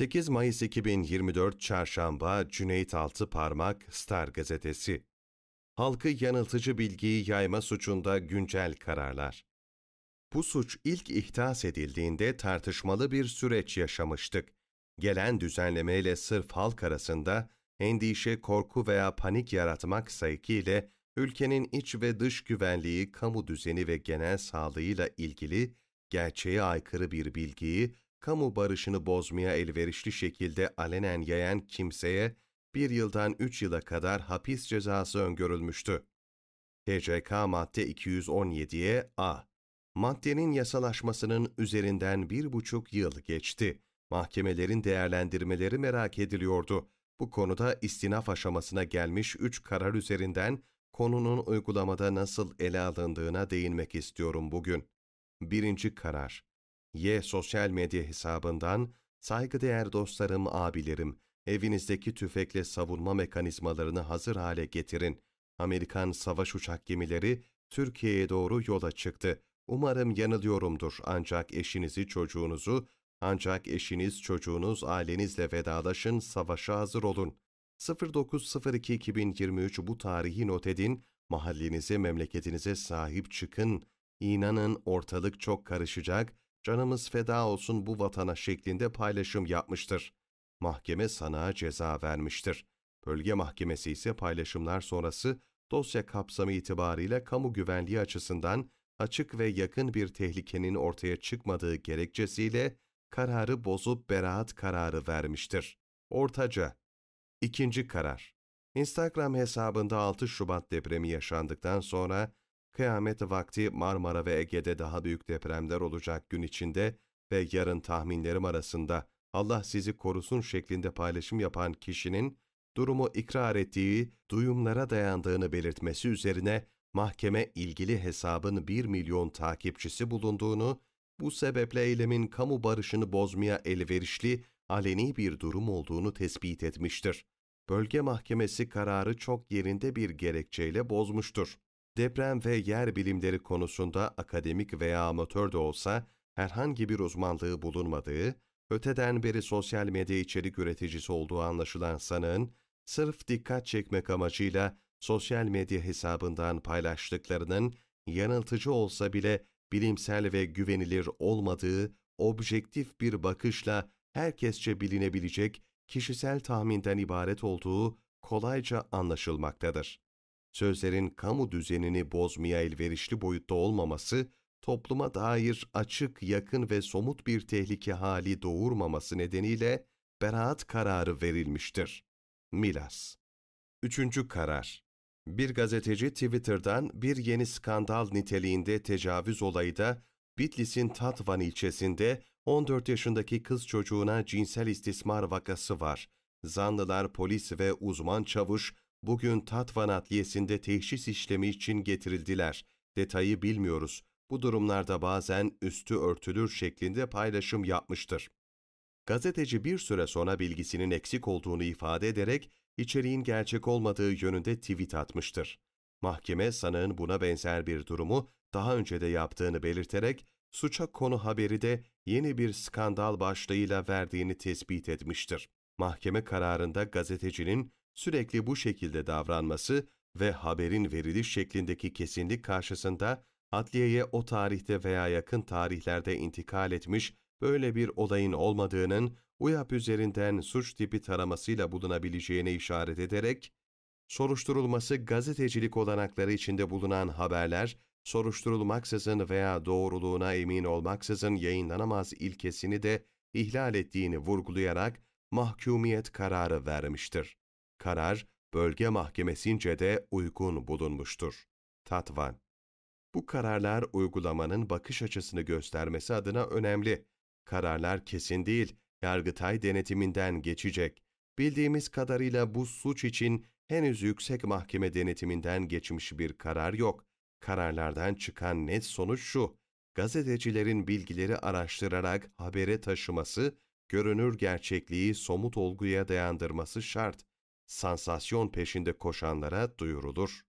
8 Mayıs 2024 Çarşamba Cüneyt Altı Parmak Star Gazetesi Halkı yanıltıcı bilgiyi yayma suçunda güncel kararlar. Bu suç ilk ihtas edildiğinde tartışmalı bir süreç yaşamıştık. Gelen düzenlemeyle sırf halk arasında endişe, korku veya panik yaratmak sayıkiyle ülkenin iç ve dış güvenliği, kamu düzeni ve genel sağlığıyla ilgili gerçeğe aykırı bir bilgiyi kamu barışını bozmaya elverişli şekilde alenen yayan kimseye bir yıldan üç yıla kadar hapis cezası öngörülmüştü. TCK madde 217'ye A. Maddenin yasalaşmasının üzerinden bir buçuk yıl geçti. Mahkemelerin değerlendirmeleri merak ediliyordu. Bu konuda istinaf aşamasına gelmiş üç karar üzerinden konunun uygulamada nasıl ele alındığına değinmek istiyorum bugün. Birinci karar Y sosyal medya hesabından saygıdeğer dostlarım, abilerim, evinizdeki tüfekle savunma mekanizmalarını hazır hale getirin. Amerikan savaş uçak gemileri Türkiye'ye doğru yola çıktı. Umarım yanılıyorumdur ancak eşinizi, çocuğunuzu, ancak eşiniz, çocuğunuz, ailenizle vedalaşın, savaşa hazır olun. 09.02.2023 bu tarihi not edin, mahallenize, memleketinize sahip çıkın. İnanın ortalık çok karışacak, canımız feda olsun bu vatana şeklinde paylaşım yapmıştır. Mahkeme sanağa ceza vermiştir. Bölge mahkemesi ise paylaşımlar sonrası dosya kapsamı itibariyle kamu güvenliği açısından açık ve yakın bir tehlikenin ortaya çıkmadığı gerekçesiyle kararı bozup beraat kararı vermiştir. Ortaca İkinci karar Instagram hesabında 6 Şubat depremi yaşandıktan sonra kıyamet vakti Marmara ve Ege'de daha büyük depremler olacak gün içinde ve yarın tahminlerim arasında Allah sizi korusun şeklinde paylaşım yapan kişinin durumu ikrar ettiği, duyumlara dayandığını belirtmesi üzerine mahkeme ilgili hesabın 1 milyon takipçisi bulunduğunu, bu sebeple eylemin kamu barışını bozmaya elverişli, aleni bir durum olduğunu tespit etmiştir. Bölge mahkemesi kararı çok yerinde bir gerekçeyle bozmuştur deprem ve yer bilimleri konusunda akademik veya amatör de olsa herhangi bir uzmanlığı bulunmadığı, öteden beri sosyal medya içerik üreticisi olduğu anlaşılan sanığın, sırf dikkat çekmek amacıyla sosyal medya hesabından paylaştıklarının yanıltıcı olsa bile bilimsel ve güvenilir olmadığı objektif bir bakışla herkesçe bilinebilecek kişisel tahminden ibaret olduğu kolayca anlaşılmaktadır sözlerin kamu düzenini bozmaya elverişli boyutta olmaması, topluma dair açık, yakın ve somut bir tehlike hali doğurmaması nedeniyle beraat kararı verilmiştir. Milas Üçüncü karar Bir gazeteci Twitter'dan bir yeni skandal niteliğinde tecavüz olayı da Bitlis'in Tatvan ilçesinde 14 yaşındaki kız çocuğuna cinsel istismar vakası var. Zanlılar, polis ve uzman çavuş bugün Tatvan Adliyesi'nde teşhis işlemi için getirildiler. Detayı bilmiyoruz. Bu durumlarda bazen üstü örtülür şeklinde paylaşım yapmıştır. Gazeteci bir süre sonra bilgisinin eksik olduğunu ifade ederek içeriğin gerçek olmadığı yönünde tweet atmıştır. Mahkeme sanığın buna benzer bir durumu daha önce de yaptığını belirterek suça konu haberi de yeni bir skandal başlığıyla verdiğini tespit etmiştir. Mahkeme kararında gazetecinin sürekli bu şekilde davranması ve haberin veriliş şeklindeki kesinlik karşısında adliyeye o tarihte veya yakın tarihlerde intikal etmiş böyle bir olayın olmadığının UYAP üzerinden suç tipi taramasıyla bulunabileceğine işaret ederek, soruşturulması gazetecilik olanakları içinde bulunan haberler, soruşturulmaksızın veya doğruluğuna emin olmaksızın yayınlanamaz ilkesini de ihlal ettiğini vurgulayarak mahkumiyet kararı vermiştir karar bölge mahkemesince de uygun bulunmuştur. Tatvan Bu kararlar uygulamanın bakış açısını göstermesi adına önemli. Kararlar kesin değil, Yargıtay denetiminden geçecek. Bildiğimiz kadarıyla bu suç için henüz yüksek mahkeme denetiminden geçmiş bir karar yok. Kararlardan çıkan net sonuç şu, gazetecilerin bilgileri araştırarak habere taşıması, görünür gerçekliği somut olguya dayandırması şart sansasyon peşinde koşanlara duyurulur.